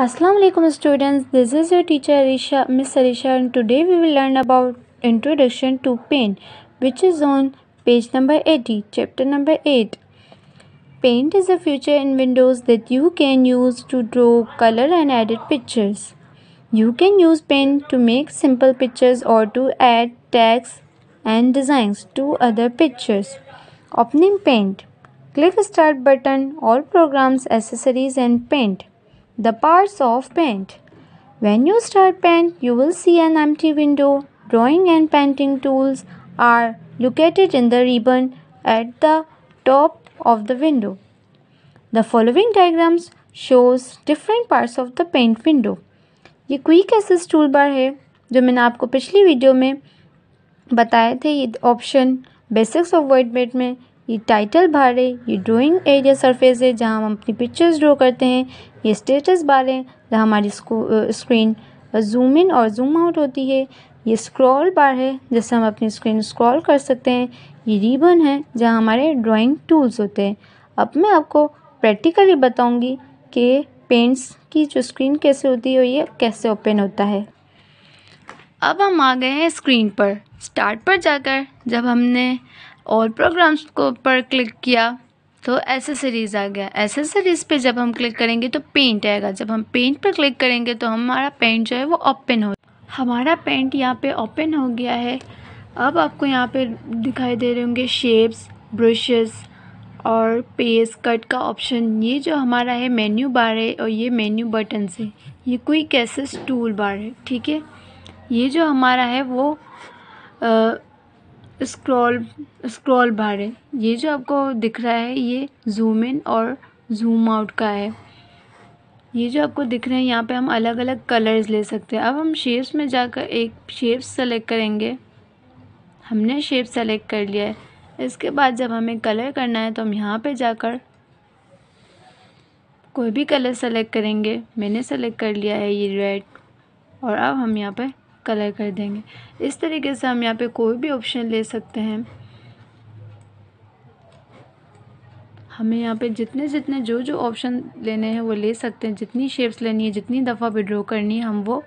Assalamu alaikum students this is your teacher Arisha Miss Arisha and today we will learn about introduction to paint which is on page number 80 chapter number 8 Paint is a feature in Windows that you can use to draw color and edit pictures You can use paint to make simple pictures or to add text and designs to other pictures Opening paint Click start button all programs accessories and paint the parts of paint. When you start paint, you will see an empty window. Drawing and painting tools are located in the ribbon at the top of the window. The following diagrams shows different parts of the paint window. ये quick access tool bar है जो मैंने आपको पिछली video में बताए थे ये option basics of Word mate में ये टाइटल बार है ये ड्राइंग एरिया सरफेस है जहाँ हम अपनी पिक्चर्स ड्रॉ करते हैं ये स्टेटस बार है जहाँ हमारी स्क्रीन जूम इन और जूम आउट होती है ये स्क्रॉल बार है जिससे हम अपनी स्क्रीन स्क्रॉल कर सकते हैं ये रिबन है जहाँ हमारे ड्राइंग टूल्स होते हैं अब मैं आपको प्रैक्टिकली बताऊंगी कि पेंट्स की जो स्क्रीन कैसे होती है ये कैसे ओपन होता है अब हम आ गए हैं स्क्रीन पर स्टार्ट पर जाकर जब हमने और प्रोग्राम्स को पर क्लिक किया तो एसेसरीज़ आ गया एसेसरीज़ पे जब हम क्लिक करेंगे तो पेंट आएगा जब हम पेंट पर क्लिक करेंगे तो हमारा पेंट जो है वो ओपन हो हमारा पेंट यहाँ पे ओपन हो गया है अब आपको यहाँ पे दिखाई दे रहे होंगे शेप्स ब्रशेस और पेस कट का ऑप्शन ये जो हमारा है मेन्यू बार है और ये मेन्यू बटन से ये कोई कैसेस टूल बार है ठीक है ये जो हमारा है वो स्क्रॉल स्क्रॉल बार है ये जो आपको दिख रहा है ये जूम इन और जूम आउट का है ये जो आपको दिख रहे हैं यहाँ पे हम अलग अलग कलर्स ले सकते हैं अब हम शेप्स में जाकर एक शेप सेलेक्ट करेंगे हमने शेप सेलेक्ट कर लिया है इसके बाद जब हमें कलर करना है तो हम यहाँ पे जाकर कोई भी कलर सेलेक्ट करेंगे मैंने सेलेक्ट कर लिया है ये रेड और अब हम यहाँ पे कलर कर देंगे इस तरीके से हम यहाँ पे कोई भी ऑप्शन ले सकते हैं हमें यहाँ पे जितने जितने जो जो ऑप्शन लेने हैं वो ले सकते हैं जितनी शेप्स लेनी है जितनी दफ़ा भी ड्रॉ करनी है हम वो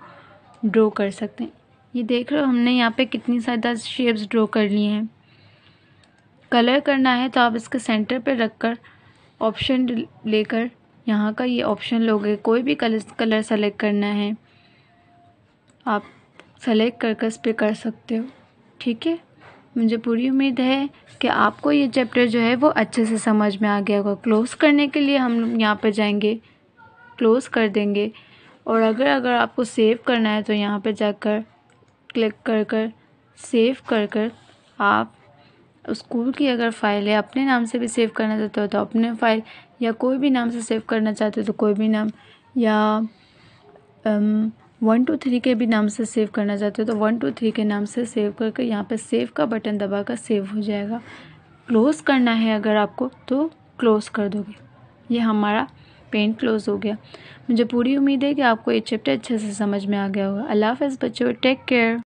ड्रॉ कर सकते हैं ये देख रहे हो हमने यहाँ पे कितनी ज़्यादा शेप्स ड्रॉ कर ली हैं कलर करना है तो आप इसके सेंटर पे रख कर ऑप्शन लेकर यहाँ का ये ऑप्शन लोगे कोई भी कलर कलर सेलेक्ट करना है आप सेलेक्ट कर कर पे पर कर सकते हो ठीक है मुझे पूरी उम्मीद है कि आपको ये चैप्टर जो है वो अच्छे से समझ में आ गया होगा क्लोज़ करने के लिए हम यहाँ पर जाएंगे क्लोज़ कर देंगे और अगर अगर आपको सेव करना है तो यहाँ पर जाकर क्लिक कर कर सेव कर कर आप स्कूल की अगर फ़ाइल है अपने नाम से भी सेव करना चाहते हो तो अपने फ़ाइल या कोई भी नाम से सेव करना चाहते हो तो कोई भी नाम या um, um, one two three के भी नाम से सेव करना चाहते हो तो वन टू थ्री के नाम से सेव करके यहाँ पे सेव का बटन दबा कर सेव हो जाएगा क्लोज़ करना है अगर आपको तो क्लोज़ कर दोगे ये हमारा पेंट क्लोज़ हो गया मुझे पूरी उम्मीद है कि आपको ये चैप्टर अच्छे से समझ में आ गया होगा अल्लाह हाफ़ बच्चों टेक केयर